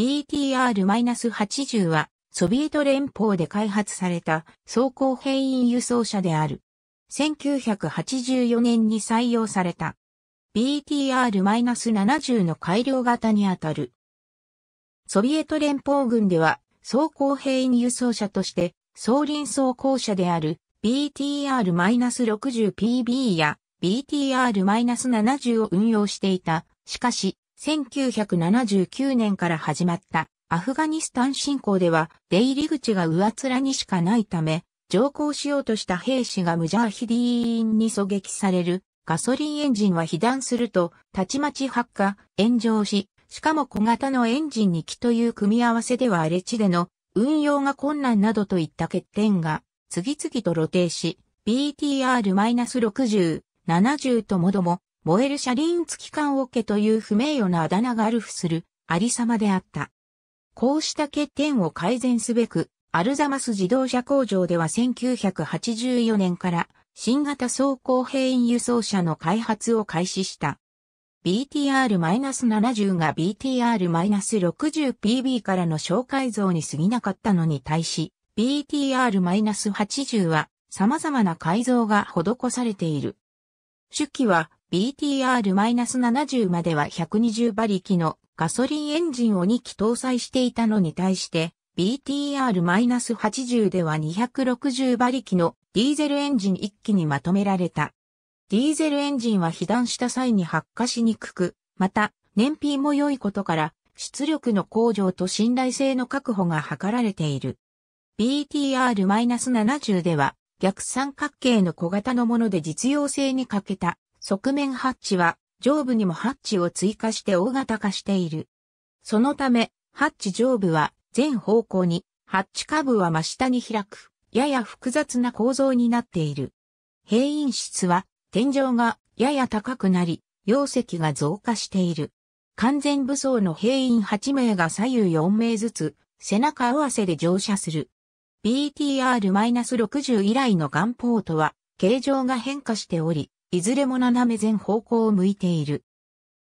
BTR-80 はソビエト連邦で開発された装甲兵員輸送車である。1984年に採用された BTR-70 の改良型にあたる。ソビエト連邦軍では装甲兵員輸送車として装輪装甲車である BTR-60PB や BTR-70 を運用していた。しかし、1979年から始まったアフガニスタン侵攻では出入り口が上面にしかないため、乗降しようとした兵士がムジャーヒディーンに狙撃される。ガソリンエンジンは被弾すると、たちまち発火、炎上し、しかも小型のエンジンに気という組み合わせでは荒れ地での運用が困難などといった欠点が次々と露呈し、BTR-60、70ともども燃える車輪付き缶桶という不名誉なあだ名があるふする、ありさまであった。こうした欠点を改善すべく、アルザマス自動車工場では1984年から新型走行兵員輸送車の開発を開始した。BTR-70 が BTR-60PB からの小改造に過ぎなかったのに対し、BTR-80 は様々な改造が施されている。初期は BTR-70 までは120馬力のガソリンエンジンを2機搭載していたのに対して、BTR-80 では260馬力のディーゼルエンジン1機にまとめられた。ディーゼルエンジンは被弾した際に発火しにくく、また、燃費も良いことから、出力の向上と信頼性の確保が図られている。BTR-70 では、逆三角形の小型のもので実用性に欠けた側面ハッチは上部にもハッチを追加して大型化している。そのため、ハッチ上部は全方向に、ハッチ下部は真下に開く、やや複雑な構造になっている。閉院室は天井がやや高くなり、容積が増加している。完全武装の兵員8名が左右4名ずつ、背中合わせで乗車する。BTR-60 以来のガンポートは、形状が変化しており、いずれも斜め前方向を向いている。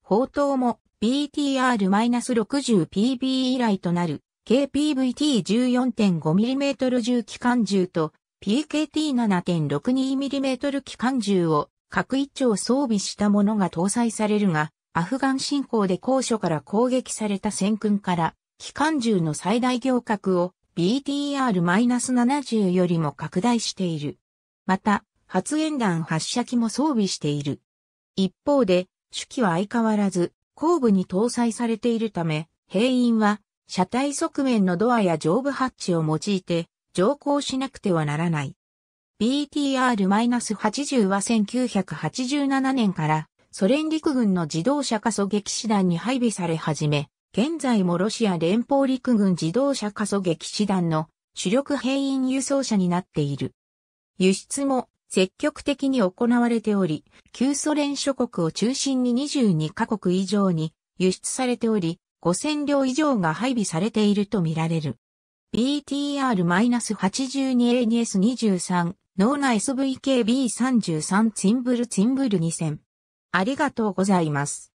砲塔も BTR-60PB 以来となる KPVT14.5mm 重機関銃と PKT7.62mm 機関銃を各一丁装備したものが搭載されるが、アフガン侵攻で高所から攻撃された戦訓から機関銃の最大行角を BTR-70 よりも拡大している。また、発煙弾発射機も装備している。一方で、手機は相変わらず、後部に搭載されているため、兵員は、車体側面のドアや上部ハッチを用いて、乗降しなくてはならない。BTR-80 は1987年から、ソ連陸軍の自動車加速撃師団に配備され始め、現在もロシア連邦陸軍自動車加速撃師団の主力兵員輸送車になっている。輸出も積極的に行われており、旧ソ連諸国を中心に22カ国以上に輸出されており、5000両以上が配備されているとみられる。BTR-82ANS23 脳内 SVKB33 ツインブルツインブル2000ありがとうございます。